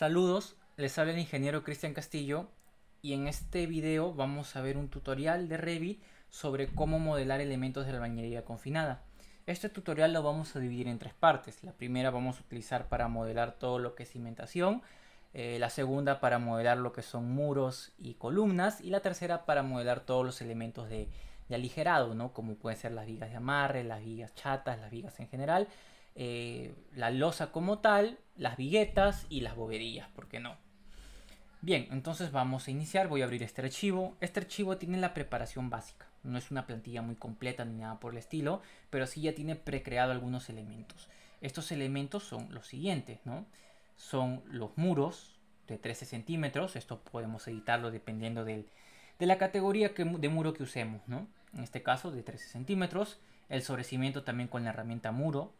Saludos, les habla el ingeniero Cristian Castillo y en este video vamos a ver un tutorial de Revit sobre cómo modelar elementos de la bañería confinada. Este tutorial lo vamos a dividir en tres partes. La primera vamos a utilizar para modelar todo lo que es cimentación, eh, la segunda para modelar lo que son muros y columnas y la tercera para modelar todos los elementos de, de aligerado, ¿no? como pueden ser las vigas de amarre, las vigas chatas, las vigas en general eh, la losa como tal, las viguetas y las boberías, ¿por qué no? Bien, entonces vamos a iniciar, voy a abrir este archivo. Este archivo tiene la preparación básica, no es una plantilla muy completa ni nada por el estilo, pero sí ya tiene precreado algunos elementos. Estos elementos son los siguientes, ¿no? Son los muros de 13 centímetros, esto podemos editarlo dependiendo de la categoría de muro que usemos, ¿no? En este caso de 13 centímetros, el sobrecimiento también con la herramienta muro,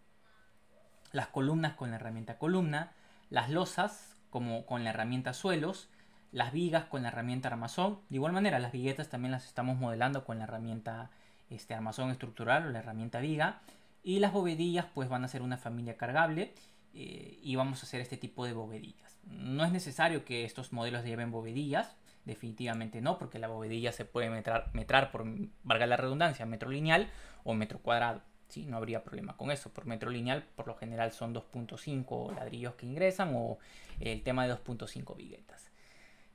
las columnas con la herramienta columna, las losas como con la herramienta suelos, las vigas con la herramienta armazón. De igual manera, las viguetas también las estamos modelando con la herramienta este, armazón estructural o la herramienta viga. Y las bovedillas pues van a ser una familia cargable eh, y vamos a hacer este tipo de bovedillas. No es necesario que estos modelos lleven bovedillas, definitivamente no, porque la bovedilla se puede metrar, metrar por, valga la redundancia, metro lineal o metro cuadrado. ¿sí? No habría problema con eso. Por metro lineal, por lo general son 2.5 ladrillos que ingresan o el tema de 2.5 viguetas.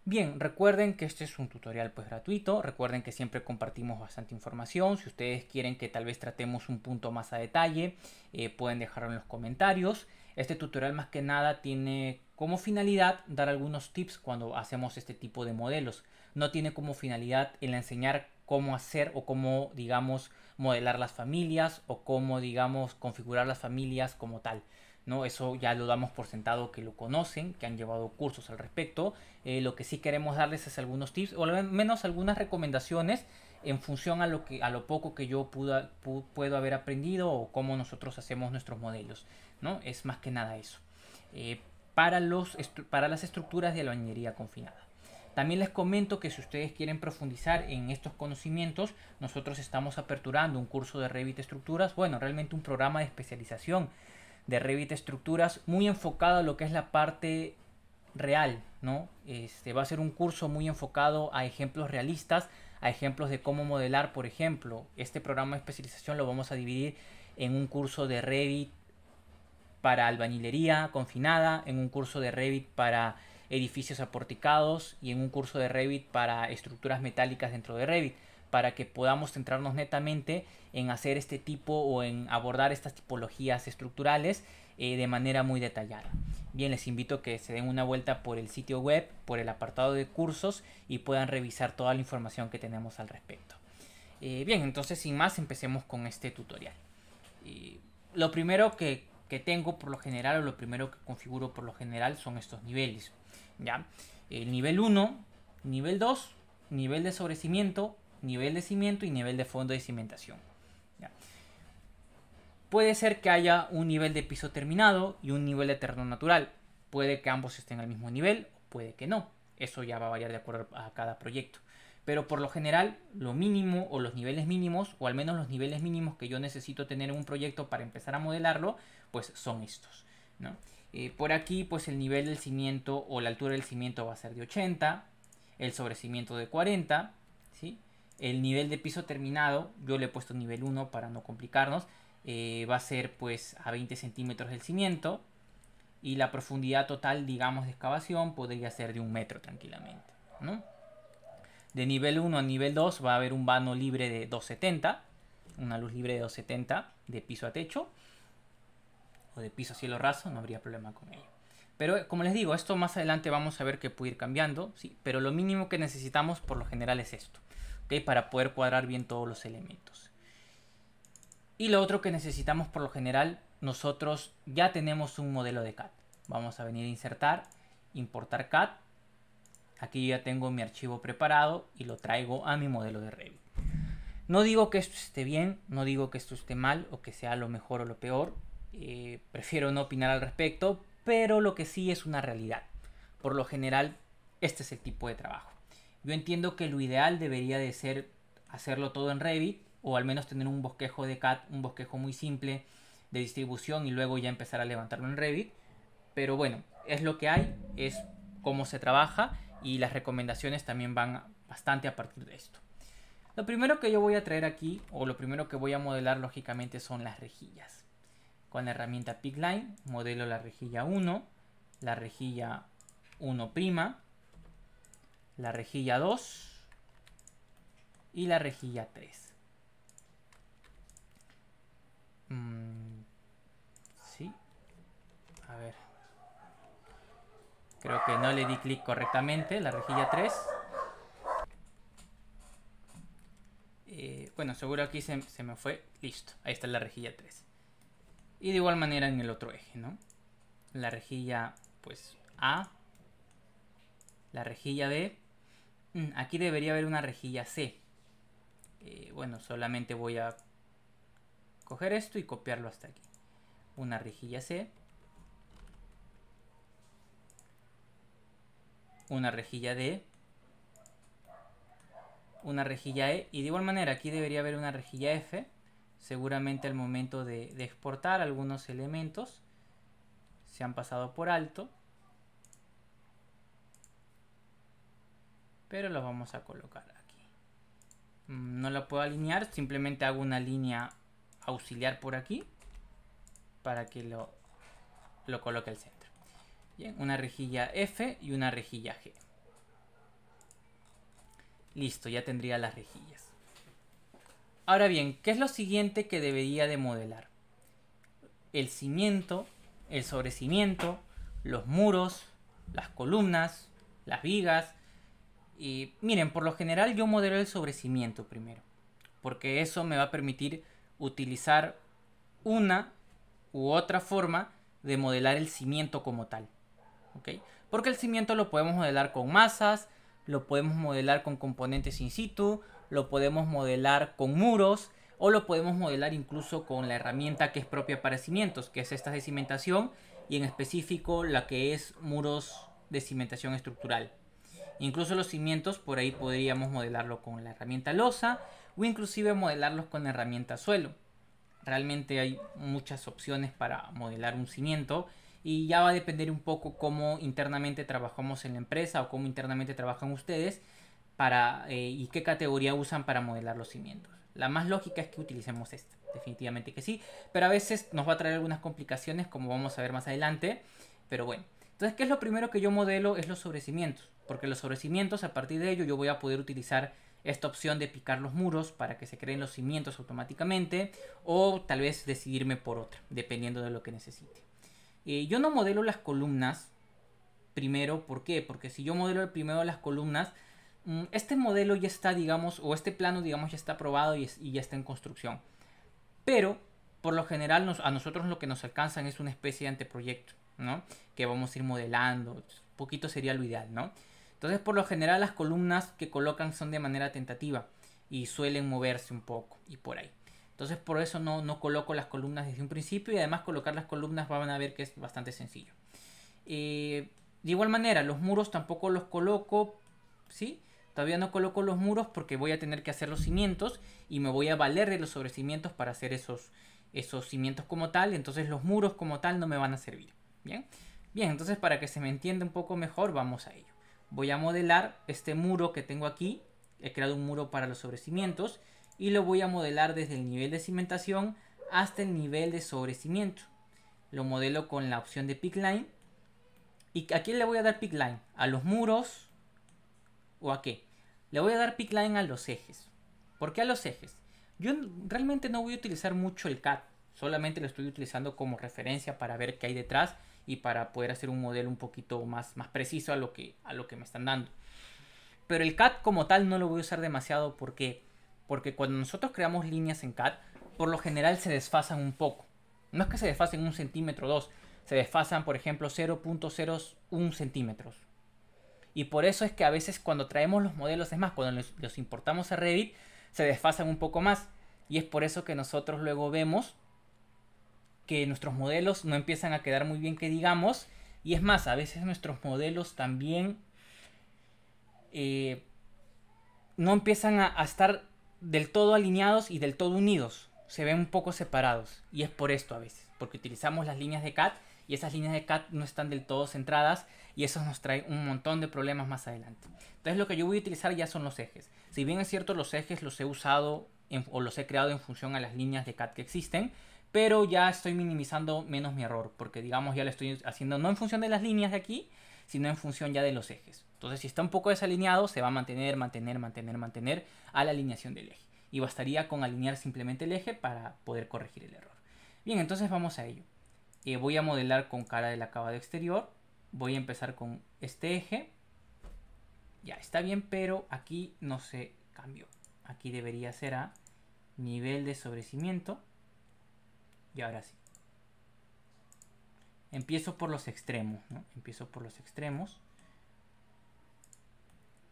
Bien, recuerden que este es un tutorial pues gratuito, recuerden que siempre compartimos bastante información, si ustedes quieren que tal vez tratemos un punto más a detalle, eh, pueden dejarlo en los comentarios. Este tutorial más que nada tiene como finalidad dar algunos tips cuando hacemos este tipo de modelos. No tiene como finalidad el enseñar cómo hacer o cómo, digamos, modelar las familias o cómo, digamos, configurar las familias como tal. ¿no? Eso ya lo damos por sentado que lo conocen, que han llevado cursos al respecto. Eh, lo que sí queremos darles es algunos tips o al menos algunas recomendaciones en función a lo, que, a lo poco que yo pudo, puedo haber aprendido o cómo nosotros hacemos nuestros modelos. ¿no? Es más que nada eso. Eh, para, los, para las estructuras de la confinada. También les comento que si ustedes quieren profundizar en estos conocimientos, nosotros estamos aperturando un curso de Revit Estructuras, bueno, realmente un programa de especialización de Revit Estructuras muy enfocado a lo que es la parte real, ¿no? Este va a ser un curso muy enfocado a ejemplos realistas, a ejemplos de cómo modelar, por ejemplo. Este programa de especialización lo vamos a dividir en un curso de Revit para albañilería confinada, en un curso de Revit para edificios aporticados y en un curso de Revit para estructuras metálicas dentro de Revit para que podamos centrarnos netamente en hacer este tipo o en abordar estas tipologías estructurales eh, de manera muy detallada. Bien, les invito a que se den una vuelta por el sitio web, por el apartado de cursos y puedan revisar toda la información que tenemos al respecto. Eh, bien, entonces sin más empecemos con este tutorial. lo primero que que tengo por lo general o lo primero que configuro por lo general son estos niveles. ¿ya? El nivel 1, nivel 2, nivel de sobrecimiento, nivel de cimiento y nivel de fondo de cimentación. Puede ser que haya un nivel de piso terminado y un nivel de terreno natural. Puede que ambos estén al mismo nivel, puede que no. Eso ya va a variar de acuerdo a cada proyecto pero por lo general lo mínimo o los niveles mínimos, o al menos los niveles mínimos que yo necesito tener en un proyecto para empezar a modelarlo, pues son estos. ¿no? Eh, por aquí pues el nivel del cimiento o la altura del cimiento va a ser de 80, el sobrecimiento de 40, ¿sí? el nivel de piso terminado, yo le he puesto nivel 1 para no complicarnos, eh, va a ser pues a 20 centímetros del cimiento y la profundidad total digamos de excavación podría ser de un metro tranquilamente. ¿no? De nivel 1 a nivel 2 va a haber un vano libre de 270, una luz libre de 270 de piso a techo o de piso a cielo raso, no habría problema con ello. Pero eh, como les digo, esto más adelante vamos a ver que puede ir cambiando, ¿sí? pero lo mínimo que necesitamos por lo general es esto, para poder cuadrar bien todos los elementos. Y lo otro que necesitamos por lo general, nosotros ya tenemos un modelo de CAD. Vamos a venir a insertar, importar CAD Aquí ya tengo mi archivo preparado y lo traigo a mi modelo de Revit. No digo que esto esté bien, no digo que esto esté mal o que sea lo mejor o lo peor. Eh, prefiero no opinar al respecto, pero lo que sí es una realidad. Por lo general, este es el tipo de trabajo. Yo entiendo que lo ideal debería de ser hacerlo todo en Revit o al menos tener un bosquejo de CAD, un bosquejo muy simple de distribución y luego ya empezar a levantarlo en Revit. Pero bueno, es lo que hay, es cómo se trabaja y las recomendaciones también van bastante a partir de esto. Lo primero que yo voy a traer aquí, o lo primero que voy a modelar lógicamente son las rejillas. Con la herramienta line modelo la rejilla 1, la rejilla 1', la rejilla 2 y la rejilla 3. Mm, sí. A ver. Creo que no le di clic correctamente, la rejilla 3. Eh, bueno, seguro aquí se, me fue. Listo, ahí está la rejilla 3. Y de igual manera en el otro eje, ¿no? La rejilla, pues, A. La rejilla B. Mm, aquí debería haber una rejilla C. Eh, bueno, solamente voy a coger esto y copiarlo hasta aquí. Una rejilla C. una rejilla D. una rejilla E y de igual manera aquí debería haber una rejilla F seguramente al momento de, exportar algunos elementos se han pasado por alto pero los vamos a colocar aquí mm, no la puedo alinear simplemente hago una línea auxiliar por aquí para que lo, lo coloque el centro Bien, una rejilla F y una rejilla G. Listo, ya tendría las rejillas. Ahora bien, ¿qué es lo siguiente que debería de modelar? El cimiento, el sobrecimiento, los muros, las columnas, las vigas. Y miren, por lo general yo modelo el sobrecimiento primero, porque eso me va a permitir utilizar una u otra forma de modelar el cimiento como tal. Porque el cimiento lo podemos modelar con masas, lo podemos modelar con componentes in situ, lo podemos modelar con muros o lo podemos modelar incluso con la herramienta que es propia para cimientos, que es esta de cimentación y en específico la que es muros de cimentación estructural. Incluso los cimientos por ahí podríamos modelarlo con la herramienta losa o inclusive modelarlos con la herramienta suelo. Realmente hay muchas opciones para modelar un cimiento y ya va a depender un poco cómo internamente trabajamos en la empresa o cómo internamente trabajan ustedes para, eh, y qué categoría usan para modelar los cimientos. La más lógica es que utilicemos esta, definitivamente que sí, pero a veces nos va a traer algunas complicaciones como vamos a ver más adelante, pero bueno. Entonces, ¿qué es lo primero que yo modelo? Es los sobrecimientos, porque los sobrecimientos, a partir de ello, yo voy a poder utilizar esta opción de picar los muros para que se creen los cimientos automáticamente o tal vez decidirme por otra, dependiendo de lo que necesite. Eh, yo no modelo las columnas primero, ¿por qué? Porque si yo modelo primero las columnas, mm, este modelo ya está, digamos, o este plano, digamos, ya está aprobado y, ya está en construcción. Pero, por lo general, a nosotros lo que nos alcanzan es una especie de anteproyecto, ¿no? Que vamos a ir modelando, poquito sería lo ideal, ¿no? Entonces, por lo general, las columnas que colocan son de manera tentativa y suelen moverse un poco y por ahí. Entonces por eso no, coloco las columnas desde un principio y además colocar las columnas van a ver que es bastante sencillo. Eh, de igual manera, los muros tampoco los coloco, ¿sí? Todavía no coloco los muros porque voy a tener que hacer los cimientos y me voy a valer de los sobrecimientos para hacer esos, esos cimientos como tal. Entonces los muros como tal no me van a servir. Bien, bien, entonces para que se me entienda un poco mejor, vamos a ello. Voy a modelar este muro que tengo aquí. He creado un muro para los sobrecimientos y lo voy a modelar desde el nivel de cimentación hasta el nivel de sobrecimiento. Lo modelo con la opción de pick line. ¿Y a quién le voy a dar pick line? ¿A los muros? ¿O a qué? Le voy a dar pick line a los ejes. ¿Por qué a los ejes? Yo realmente no voy a utilizar mucho el cat Solamente lo estoy utilizando como referencia para ver qué hay detrás y para poder hacer un modelo un poquito más, más preciso a lo, que, a lo que me están dando. Pero el cat como tal no lo voy a usar demasiado porque porque cuando nosotros creamos líneas en CAD, por lo general se desfasan un poco. No es que se desfasen un centímetro o dos, se desfasan, por ejemplo, 0.01 centímetros. Y por eso es que a veces cuando traemos los modelos, es más, cuando los, importamos a Revit, se desfasan un poco más. Y es por eso que nosotros luego vemos que nuestros modelos no empiezan a quedar muy bien que digamos. Y es más, a veces nuestros modelos también eh, no empiezan a estar del todo alineados y del todo unidos. Se ven un poco separados. Y es por esto a veces. Porque utilizamos las líneas de CAT y esas líneas de CAT no están del todo centradas y eso nos trae un montón de problemas más adelante. Entonces lo que yo voy a utilizar ya son los ejes. Si bien es cierto los ejes los he usado o los he creado en función a las líneas de CAT que existen, pero ya estoy minimizando menos mi error porque digamos ya lo estoy haciendo no en función de las líneas de aquí, sino en función ya de los ejes. Entonces, si está un poco desalineado, se va a mantener, mantener, mantener, mantener a la alineación del eje. Y bastaría con alinear simplemente el eje para poder corregir el error. Bien, entonces vamos a ello. Eh, voy a modelar con cara del acabado exterior. Voy a empezar con este eje. Ya, está bien, pero aquí no se cambió. Aquí debería ser a nivel de sobrecimiento. Y ahora sí. Empiezo por los extremos, Empiezo por los extremos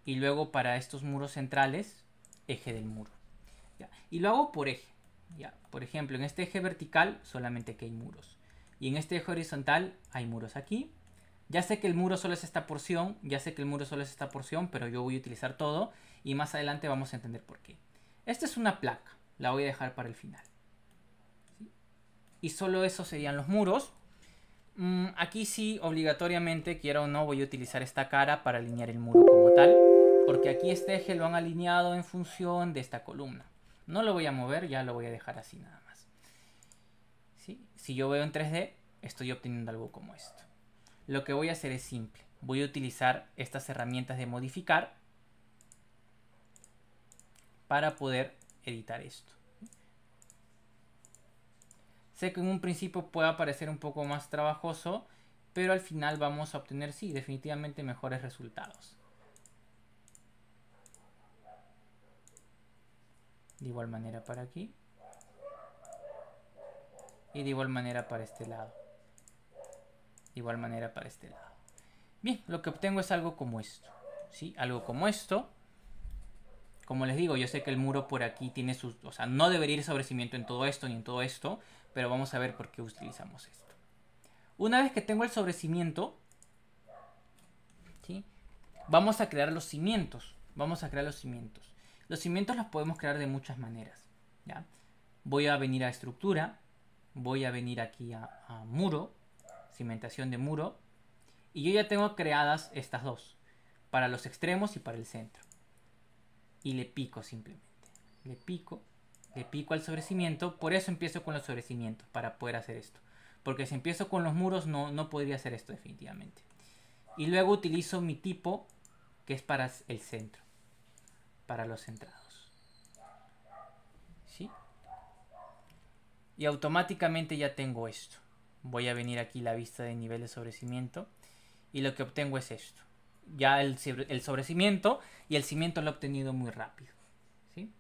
y luego para estos muros centrales, eje del muro. Y lo hago por eje. ¿ya? Por ejemplo, en este eje vertical solamente que hay muros. Y en este eje horizontal hay muros aquí. Ya sé que el muro solo es esta porción, ya sé que el muro solo es esta porción, pero yo voy a utilizar todo y más adelante vamos a entender por qué. Esta es una placa, la voy a dejar para el final. Y solo eso serían los muros. Mm, aquí sí, obligatoriamente, quiero o no, voy a utilizar esta cara para alinear el muro como tal. Porque aquí este eje lo han alineado en función de esta columna. No lo voy a mover, ya lo voy a dejar así nada más. Si yo veo en 3D, estoy obteniendo algo como esto. Lo que voy a hacer es simple. Voy a utilizar estas herramientas de modificar para poder editar esto. Sé que en un principio pueda parecer un poco más trabajoso, pero al final vamos a obtener, sí, definitivamente mejores resultados. De igual manera para aquí. Y de igual manera para este lado. De igual manera para este lado. Bien, lo que obtengo es algo como esto. ¿sí? Algo como esto como les digo, yo sé que el muro por aquí tiene sus... O sea, no debería ir sobrecimiento en todo esto ni en todo esto, pero vamos a ver por qué utilizamos esto. Una vez que tengo el sobrecimiento, ¿sí? vamos a crear los cimientos. Vamos a crear los cimientos. Los cimientos los podemos crear de muchas maneras. Voy a venir a estructura, voy a venir aquí a, a muro, cimentación de muro, y yo ya tengo creadas estas dos, para los extremos y para el centro y le pico simplemente. Le pico, le pico al sobrecimiento, por eso empiezo con los sobrecimientos, para poder hacer esto. Porque si empiezo con los muros no, no podría hacer esto definitivamente. Y luego utilizo mi tipo, que es para el centro, para los centrados. ¿Sí? Y automáticamente ya tengo esto. Voy a venir aquí la vista de nivel de sobrecimiento y lo que obtengo es esto ya el, sobrecimiento y el cimiento lo he obtenido muy rápido. ¿sí?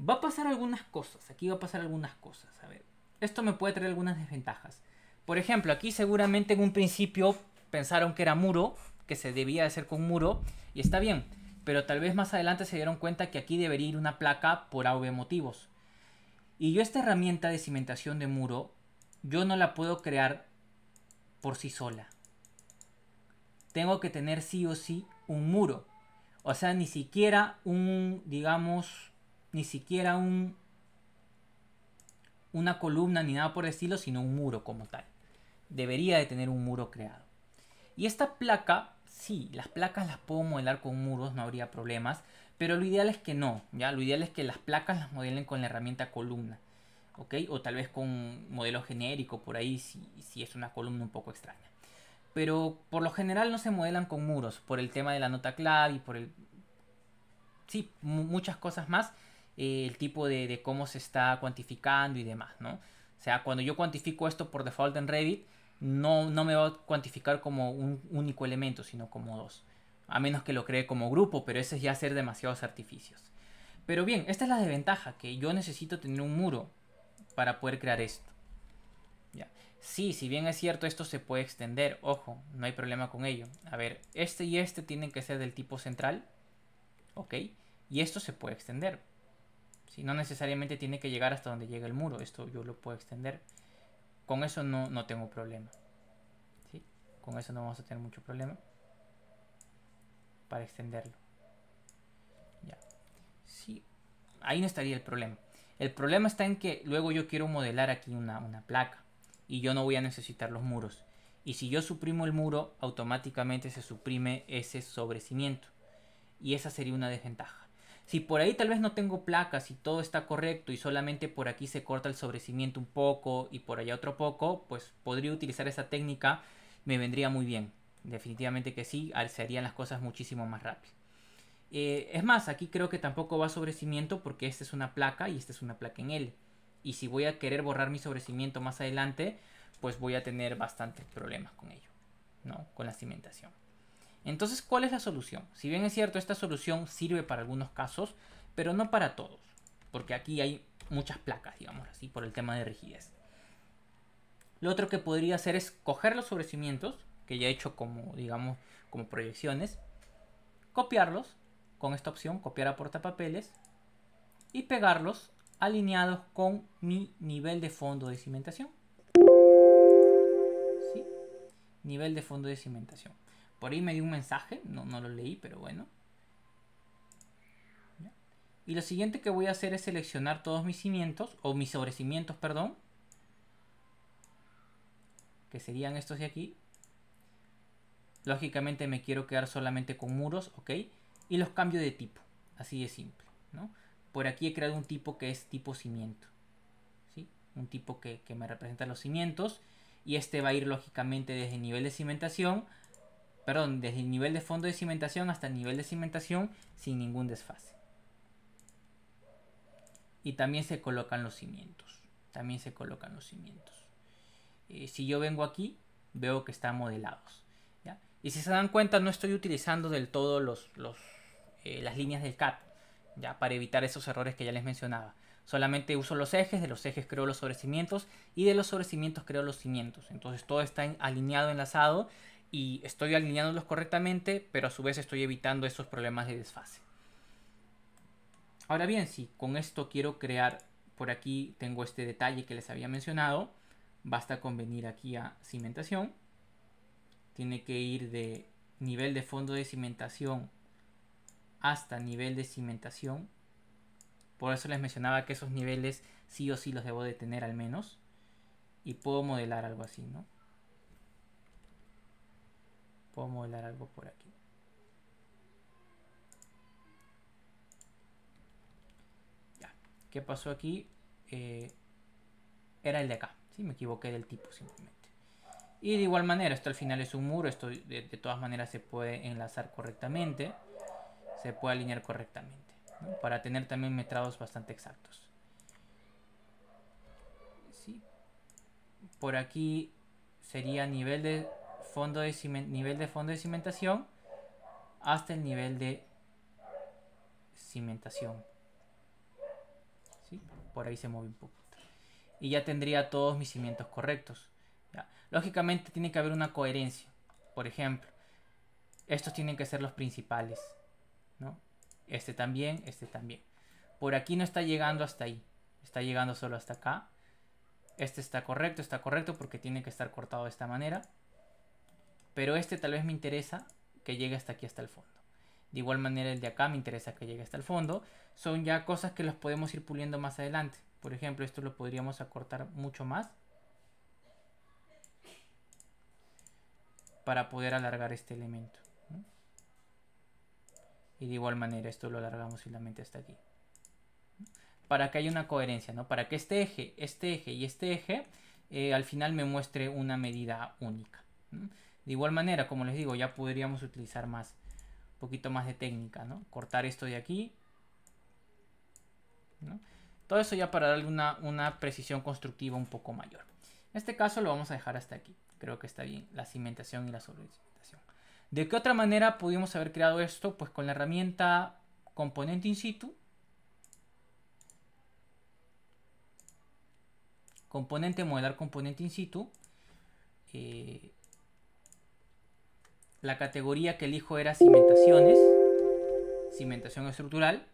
Va a pasar algunas cosas, aquí va a pasar algunas cosas. A ver, esto me puede traer algunas desventajas. Por ejemplo, aquí seguramente en un principio pensaron que era muro, que se debía de hacer con muro, y está bien, pero tal vez más adelante se dieron cuenta que aquí debería ir una placa por A motivos. Y yo esta herramienta de cimentación de muro, yo no la puedo crear por sí sola tengo que tener sí o sí un muro. O sea, ni siquiera un, digamos, ni siquiera un, una columna ni nada por el estilo, sino un muro como tal. Debería de tener un muro creado. Y esta placa, sí, las placas las puedo modelar con muros, no habría problemas. Pero lo ideal es que no, ¿ya? Lo ideal es que las placas las modelen con la herramienta columna. ¿Ok? O tal vez con un modelo genérico por ahí si es una columna un poco extraña pero por lo general no se modelan con muros, por el tema de la nota clave y por el... Sí, muchas cosas más, eh, el tipo de, cómo se está cuantificando y demás, ¿no? O sea, cuando yo cuantifico esto por default en Reddit, no, no me va a cuantificar como un único elemento, sino como dos. A menos que lo cree como grupo, pero ese es ya hacer demasiados artificios. Pero bien, esta es la desventaja, que yo necesito tener un muro para poder crear esto. Ya. Sí, si bien es cierto, esto se puede extender, ojo, no hay problema con ello. A ver, este y este tienen que ser del tipo central, ¿ok? Y esto se puede extender. Si No necesariamente tiene que llegar hasta donde llega el muro, esto yo lo puedo extender. Con eso no, no tengo problema. ¿sí? Con eso no vamos a tener mucho problema para extenderlo. Ya. Sí, ahí no estaría el problema. El problema está en que luego yo quiero modelar aquí una placa y yo no voy a necesitar los muros. Y si yo suprimo el muro, automáticamente se suprime ese sobrecimiento. Y esa sería una desventaja. Si por ahí tal vez no tengo placas y todo está correcto y solamente por aquí se corta el sobrecimiento un poco y por allá otro poco, pues podría utilizar esa técnica, me vendría muy bien. Definitivamente que sí, se las cosas muchísimo más rápido. Eh, es más, aquí creo que tampoco va sobrecimiento porque esta es una placa y esta es una placa en L y si voy a querer borrar mi sobrecimiento más adelante, pues voy a tener bastantes problemas con ello, ¿no? Con la cimentación. Entonces, ¿cuál es la solución? Si bien es cierto, esta solución sirve para algunos casos, pero no para todos, porque aquí hay muchas placas, digamos así, por el tema de rigidez. Lo otro que podría hacer es coger los sobrecimientos, que ya he hecho como, digamos, como proyecciones, copiarlos con esta opción, copiar a portapapeles, y pegarlos alineados con mi nivel de fondo de cimentación. Nivel de fondo de cimentación. Por ahí me dio un mensaje, no, no lo leí, pero bueno. Y lo siguiente que voy a hacer es seleccionar todos mis cimientos, o mis sobrecimientos, perdón. Que serían estos de aquí. Lógicamente me quiero quedar solamente con muros, ¿ok? Y los cambio de tipo, así de simple, ¿no? por aquí he creado un tipo que es tipo cimiento. ¿sí? Un tipo que, me representa los cimientos. Y este va a ir lógicamente desde el nivel de cimentación, perdón, desde el nivel de fondo de cimentación hasta el nivel de cimentación sin ningún desfase. Y también se colocan los cimientos. También se colocan los cimientos. Eh, si yo vengo aquí, veo que están modelados. Y si se dan cuenta, no estoy utilizando del todo los, eh, las líneas del CAP ya para evitar esos errores que ya les mencionaba. Solamente uso los ejes, de los ejes creo los sobrecimientos y de los sobrecimientos creo los cimientos. Entonces todo está alineado, enlazado y estoy alineándolos correctamente, pero a su vez estoy evitando esos problemas de desfase. Ahora bien, si con esto quiero crear, por aquí tengo este detalle que les había mencionado, basta con venir aquí a cimentación, tiene que ir de nivel de fondo de cimentación hasta nivel de cimentación. Por eso les mencionaba que esos niveles sí o sí los debo de tener al menos. Y puedo modelar algo así, ¿no? Puedo modelar algo por aquí. ¿Qué pasó aquí? Eh, era el de acá. ¿sí? Me equivoqué del tipo simplemente. Y de igual manera, esto al final es un muro. Esto de todas maneras se puede enlazar correctamente. Puede alinear correctamente. Para tener también metrados bastante exactos. Sí. Por aquí sería nivel de fondo de, nivel de fondo de cimentación hasta el nivel de cimentación. Por ahí se mueve un poco. Y ya tendría todos mis cimientos correctos. Lógicamente tiene que haber una coherencia. Por ejemplo, estos tienen que ser los principales. ¿no? Este también, este también. Por aquí no está llegando hasta ahí. Está llegando solo hasta acá. Este está correcto, está correcto porque tiene que estar cortado de esta manera. Pero este tal vez me interesa que llegue hasta aquí, hasta el fondo. De igual manera el de acá me interesa que llegue hasta el fondo. Son ya cosas que las podemos ir puliendo más adelante. Por ejemplo, esto lo podríamos acortar mucho más. Para poder alargar este elemento. Y de igual manera esto lo alargamos finalmente hasta aquí. Para que haya una coherencia, ¿no? Para que este eje, este eje y este eje eh, al final me muestre una medida única. De igual manera, como les digo, ya podríamos utilizar más, un poquito más de técnica, ¿no? Cortar esto de aquí. Todo eso ya para darle una, una precisión constructiva un poco mayor. En este caso lo vamos a dejar hasta aquí. Creo que está bien la cimentación y la solución. ¿De qué otra manera pudimos haber creado esto? Pues con la herramienta componente in situ. Componente, modelar componente in situ. Eh, la categoría que elijo era cimentaciones. Cimentación estructural.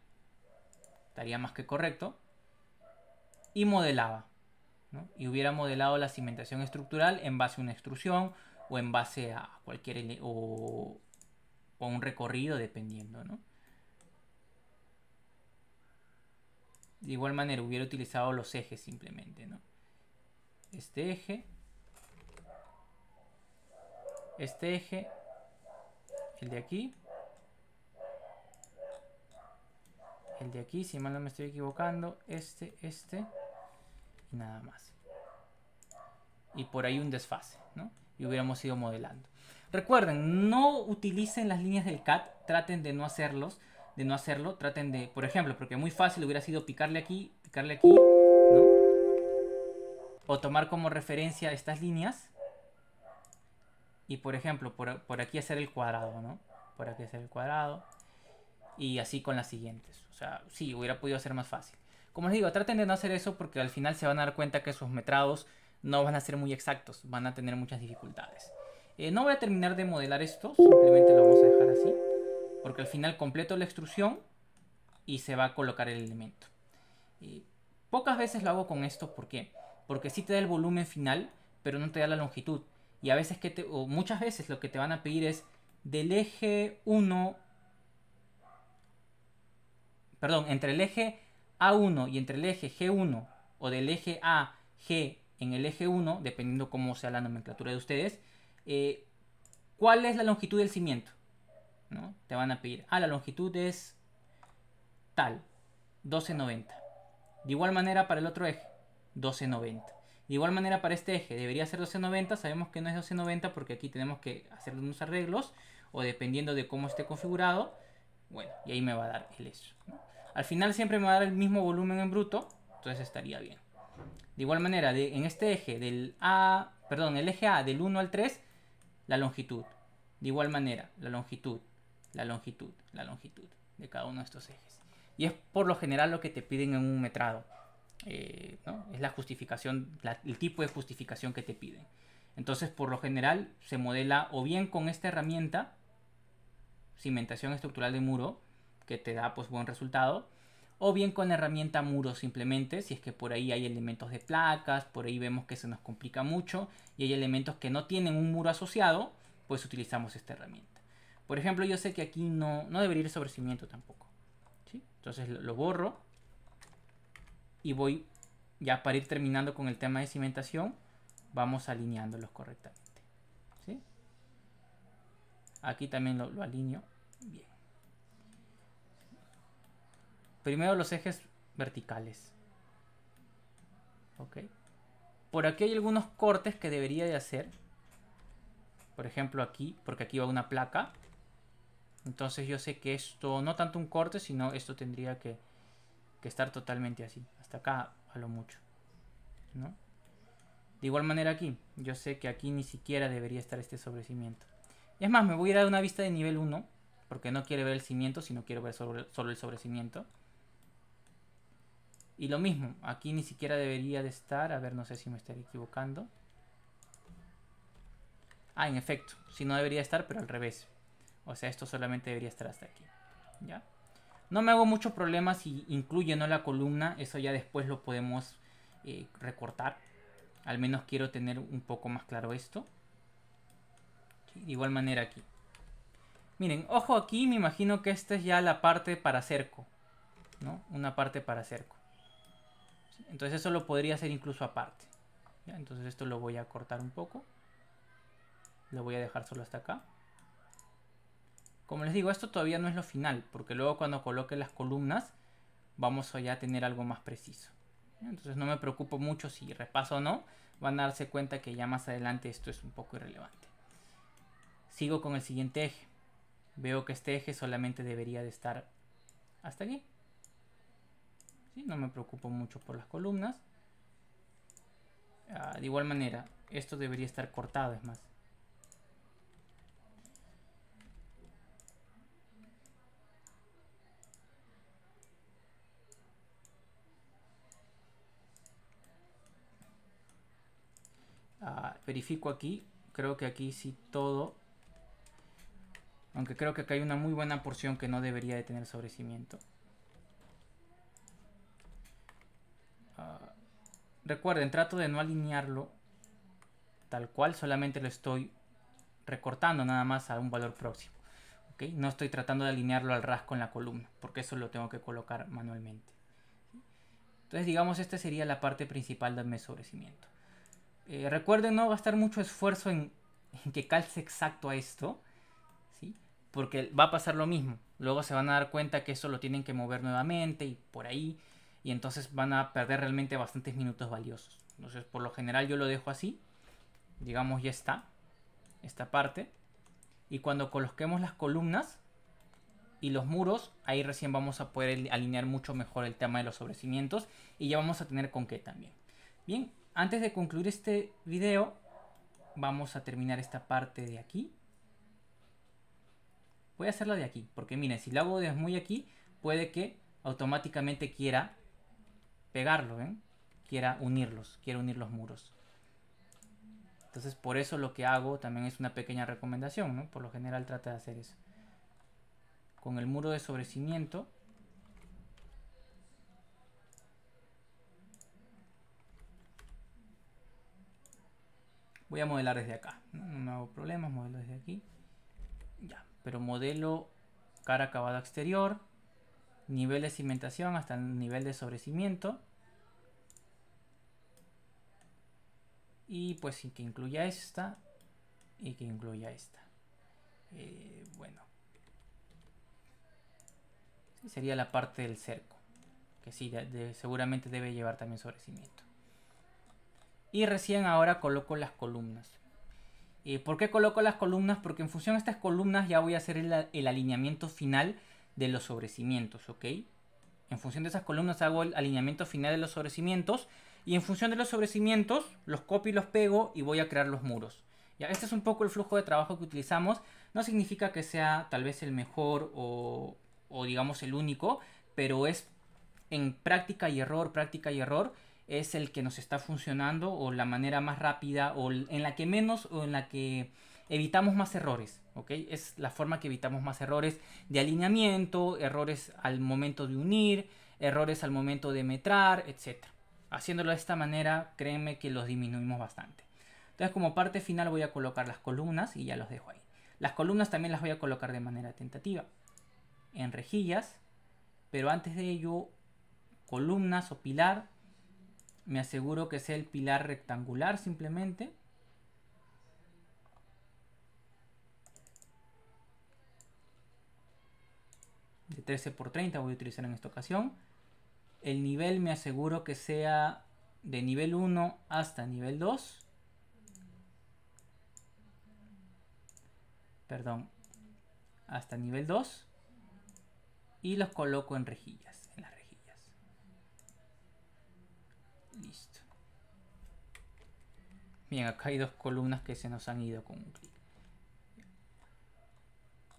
Estaría más que correcto. Y modelaba. Y hubiera modelado la cimentación estructural en base a una extrusión, o en base a cualquier o, un recorrido dependiendo, ¿no? De igual manera hubiera utilizado los ejes simplemente, ¿no? Este eje, este eje, el de aquí, el de aquí, si mal no me estoy equivocando, este, este, y nada más. Y por ahí un desfase, ¿no? y hubiéramos ido modelando. Recuerden, no utilicen las líneas del CAT, traten de no hacerlos, de no hacerlo, traten de, por ejemplo, porque muy fácil hubiera sido picarle aquí, picarle aquí, ¿no? O tomar como referencia estas líneas y, por ejemplo, por, aquí hacer el cuadrado, ¿no? Por aquí hacer el cuadrado y así con las siguientes. O sea, sí, hubiera podido ser más fácil. Como les digo, traten de no hacer eso porque al final se van a dar cuenta que esos metrados no van a ser muy exactos, van a tener muchas dificultades. Eh, no voy a terminar de modelar esto, simplemente lo vamos a dejar así, porque al final completo la extrusión y se va a colocar el elemento. pocas veces lo hago con esto, ¿por qué? Porque sí te da el volumen final, pero no te da la longitud. Y a veces que o muchas veces lo que te van a pedir es del eje 1, perdón, entre el eje A1 y entre el eje G1, o del eje A, G en el eje 1, dependiendo cómo sea la nomenclatura de ustedes, eh, cuál es la longitud del cimiento. Te van a pedir, ah, la longitud es tal, 1290. De igual manera para el otro eje, 1290. De igual manera para este eje, debería ser 1290, sabemos que no es 1290 porque aquí tenemos que hacer unos arreglos o dependiendo de cómo esté configurado, bueno, y ahí me va a dar el eso. Al final siempre me va a dar el mismo volumen en bruto, entonces estaría bien. De igual manera, en este eje del A, perdón, el eje A del 1 al 3, la longitud. De igual manera, la longitud, la longitud, la longitud de cada uno de estos ejes. Y es por lo general lo que te piden en un metrado. Eh, ¿no? Es la justificación, el tipo de justificación que te piden. Entonces, por lo general, se modela o bien con esta herramienta, cimentación estructural de muro, que te da pues buen resultado, o bien con herramienta muro simplemente, si es que por ahí hay elementos de placas, por ahí vemos que se nos complica mucho y hay elementos que no tienen un muro asociado, pues utilizamos esta herramienta. Por ejemplo, yo sé que aquí no, debería ir sobre cimiento tampoco. ¿sí? Entonces lo borro y voy, ya para ir terminando con el tema de cimentación, vamos alineándolos correctamente. ¿sí? Aquí también lo, lo alineo. Primero los ejes verticales. Ok. Por aquí hay algunos cortes que debería de hacer. Por ejemplo aquí, porque aquí va una placa. Entonces yo sé que esto, no tanto un corte, sino esto tendría que, estar totalmente así. Hasta acá a lo mucho. ¿no? De igual manera aquí, yo sé que aquí ni siquiera debería estar este sobrecimiento. es más, me voy a dar una vista de nivel 1, porque no quiero ver el cimiento, sino quiero ver solo el sobrecimiento. Y lo mismo, aquí ni siquiera debería de estar. A ver, no sé si me estaré equivocando. Ah, en efecto, si no debería estar, pero al revés. O sea, esto solamente debería estar hasta aquí. ¿Ya? No me hago mucho problema si incluye o no la columna. Eso ya después lo podemos eh, recortar. Al menos quiero tener un poco más claro esto. de igual manera aquí. Miren, ojo aquí, me imagino que esta es ya la parte para cerco. ¿no? Una parte para cerco. Entonces eso lo podría hacer incluso aparte. Entonces esto lo voy a cortar un poco. Lo voy a dejar solo hasta acá. Como les digo, esto todavía no es lo final, porque luego cuando coloque las columnas vamos a tener algo más preciso. Entonces no me preocupo mucho si repaso o no, van a darse cuenta que ya más adelante esto es un poco irrelevante. Sigo con el siguiente eje. Veo que este eje solamente debería de estar hasta aquí. No me preocupo mucho por las columnas. Ah, de igual manera, esto debería estar cortado, es más. Ah, verifico aquí, creo que aquí sí todo aunque creo que acá hay una muy buena porción que no debería de tener sobrecimiento. Recuerden, trato de no alinearlo tal cual, solamente lo estoy recortando nada más a un valor próximo. No estoy tratando de alinearlo al ras en la columna, porque eso lo tengo que colocar manualmente. Entonces, digamos, esta sería la parte principal del mesobrecimiento. Eh, recuerden no gastar mucho esfuerzo en, que calce exacto a esto, ¿sí? porque va a pasar lo mismo. Luego se van a dar cuenta que eso lo tienen que mover nuevamente y por ahí y entonces van a perder realmente bastantes minutos valiosos. Entonces, por lo general yo lo dejo así. Digamos, ya está. Esta parte. Y cuando coloquemos las columnas y los muros, ahí recién vamos a poder alinear mucho mejor el tema de los sobrecimientos. Y ya vamos a tener con qué también. Bien, antes de concluir este video, vamos a terminar esta parte de aquí. Voy a hacerla de aquí, porque miren, si la hago desde muy aquí, puede que automáticamente quiera pegarlo, ¿eh? Quiera unirlos, quiera unir los muros. Entonces por eso lo que hago también es una pequeña recomendación, ¿no? Por lo general trata de hacer eso. Con el muro de sobrecimiento. Voy a modelar desde acá. No, no me hago problemas, modelo desde aquí. Ya, pero modelo cara acabada exterior nivel de cimentación hasta el nivel de sobrecimiento. Y pues sí, que incluya esta y que incluya esta. Eh, bueno. Sería la parte del cerco. Que sí, seguramente debe llevar también sobrecimiento. Y recién ahora coloco las columnas. Eh, ¿Por qué coloco las columnas? Porque en función a estas columnas ya voy a hacer el alineamiento final de los sobrecimientos, ¿ok? En función de esas columnas hago el alineamiento final de los sobrecimientos y en función de los sobrecimientos los copio y los pego y voy a crear los muros. Ya, este es un poco el flujo de trabajo que utilizamos. No significa que sea tal vez el mejor o, o digamos el único, pero es en práctica y error, práctica y error, es el que nos está funcionando o la manera más rápida o en la que menos o en la que evitamos más errores, ¿ok? Es la forma que evitamos más errores de alineamiento, errores al momento de unir, errores al momento de metrar, etc. Haciéndolo de esta manera, créeme que los disminuimos bastante. Entonces como parte final voy a colocar las columnas y ya los dejo ahí. Las columnas también las voy a colocar de manera tentativa. En rejillas, pero antes de ello, columnas o pilar, me aseguro que sea el pilar rectangular simplemente de 13 por 30 voy a utilizar en esta ocasión. El nivel me aseguro que sea de nivel 1 hasta nivel 2. Perdón, hasta nivel 2. Y los coloco en rejillas, en las rejillas. Listo. Bien, acá hay dos columnas que se nos han ido con un clic.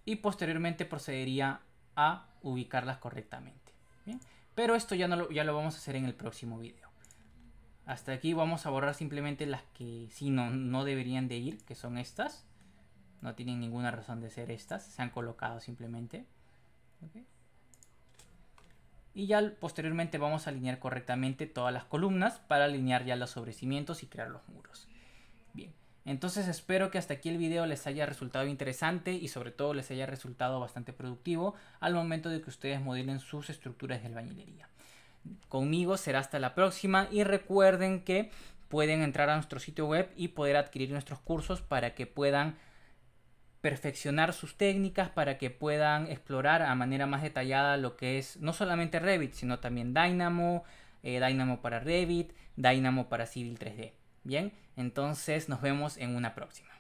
Y posteriormente procedería a ubicarlas correctamente. Pero esto ya, no lo, ya lo vamos a hacer en el próximo video. Hasta aquí vamos a borrar simplemente las que si no, no deberían de ir, que son estas. No tienen ninguna razón de ser estas, se han colocado simplemente. Y ya posteriormente vamos a alinear correctamente todas las columnas para alinear ya los sobrecimientos y crear los muros. Bien, entonces espero que hasta aquí el video les haya resultado interesante y sobre todo les haya resultado bastante productivo al momento de que ustedes modelen sus estructuras de albañilería. Conmigo será hasta la próxima y recuerden que pueden entrar a nuestro sitio web y poder adquirir nuestros cursos para que puedan perfeccionar sus técnicas para que puedan explorar a manera más detallada lo que es no solamente Revit, sino también Dynamo, eh, Dynamo para Revit, Dynamo para Civil 3D. Bien, entonces nos vemos en una próxima.